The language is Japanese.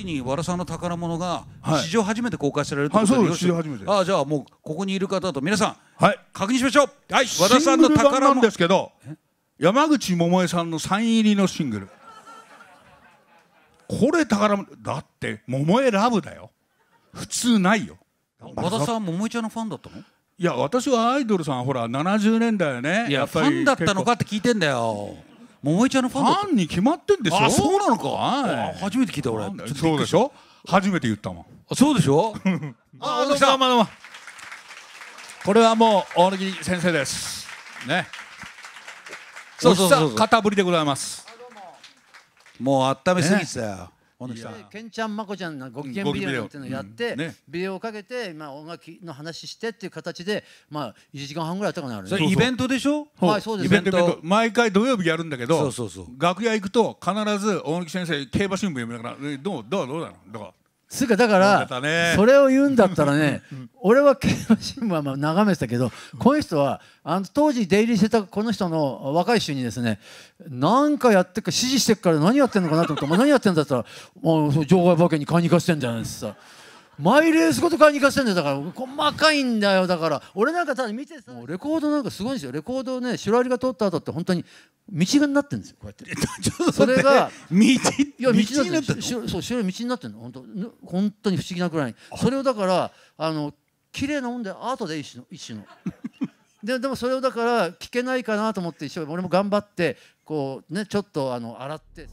いに和田さんの宝物が史上初めて公開されるということで、史初めてあじゃあもうここにいる方と皆さん、はい、確認しましょう、はい、和田さんの宝物なんですけど山口百恵さんのサイン入りのシングルこれ宝物だって百恵ラブだよ普通ないよ和田さん百恵ちゃんのファンだったのいや私はアイドルさんほら70年代ねいやファンだったのかって聞いてんだよ桃井ちゃんのファンファンに決まってんでしょあそうなのか、はい、初めて聞いた俺そうでしょ初めて言ったもんあそうでしょ あ大木さんまだまこれはもう大木先生ですねそうそうそうそう片振りでございますもう温めすぎてたよ、ねけんちゃんまこちゃんのご機嫌ビデオっていうのをやって、うんね、ビデオをかけて、まあ、音楽の話してっていう形で、まあ、一時間半ぐらいやったかなあれ、イベントでしょはいそうですイベント毎回土曜日やるんだけど楽屋行くと必ず大貫先生競馬新聞読みながら「どうどうどうだろう?」だからすかだから、ね、それを言うんだったらねうん、俺は競馬新聞は眺めてたけど、うん、この人はあの当時出入りしてたこの人の若い衆にですね何かやってるか指示してるから何やってんのかなと思って何やってんだったらもう場外馬券に買いに行かせてんじゃないですか。マイレースごと買いに行かせんだよだから細かいんだよだから俺なんかただ見てさもレコードなんかすごいんですよレコードねシロアリが通った後って本当に道がになってるんですよこうやって っそれが道いや道になってるそう白い道になってるの本当本当に不思議なくらいそれをだからあの綺麗なもんでアートで一種の一種の ででもそれをだから聞けないかなと思って一生俺も頑張ってこうねちょっとあの洗って。